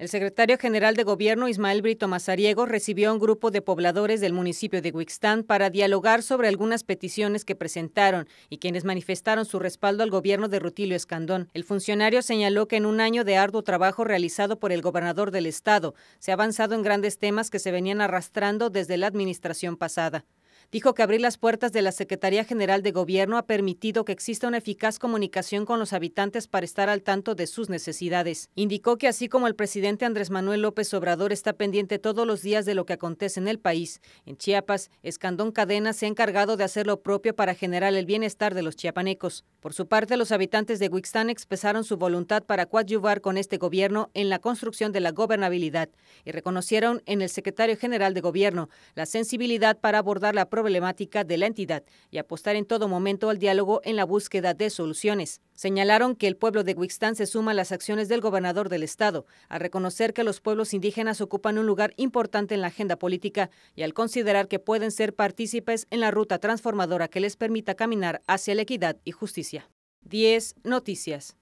El secretario general de Gobierno Ismael Brito Mazariego recibió a un grupo de pobladores del municipio de Huixtán para dialogar sobre algunas peticiones que presentaron y quienes manifestaron su respaldo al gobierno de Rutilio Escandón. El funcionario señaló que en un año de arduo trabajo realizado por el gobernador del estado, se ha avanzado en grandes temas que se venían arrastrando desde la administración pasada. Dijo que abrir las puertas de la Secretaría General de Gobierno ha permitido que exista una eficaz comunicación con los habitantes para estar al tanto de sus necesidades. Indicó que así como el presidente Andrés Manuel López Obrador está pendiente todos los días de lo que acontece en el país, en Chiapas, Escandón Cadena se ha encargado de hacer lo propio para generar el bienestar de los chiapanecos. Por su parte, los habitantes de Huixtán expresaron su voluntad para coadyuvar con este gobierno en la construcción de la gobernabilidad y reconocieron en el secretario general de Gobierno la sensibilidad para abordar la problemática de la entidad y apostar en todo momento al diálogo en la búsqueda de soluciones. Señalaron que el pueblo de Huixtán se suma a las acciones del gobernador del estado, a reconocer que los pueblos indígenas ocupan un lugar importante en la agenda política y al considerar que pueden ser partícipes en la ruta transformadora que les permita caminar hacia la equidad y justicia. 10 Noticias.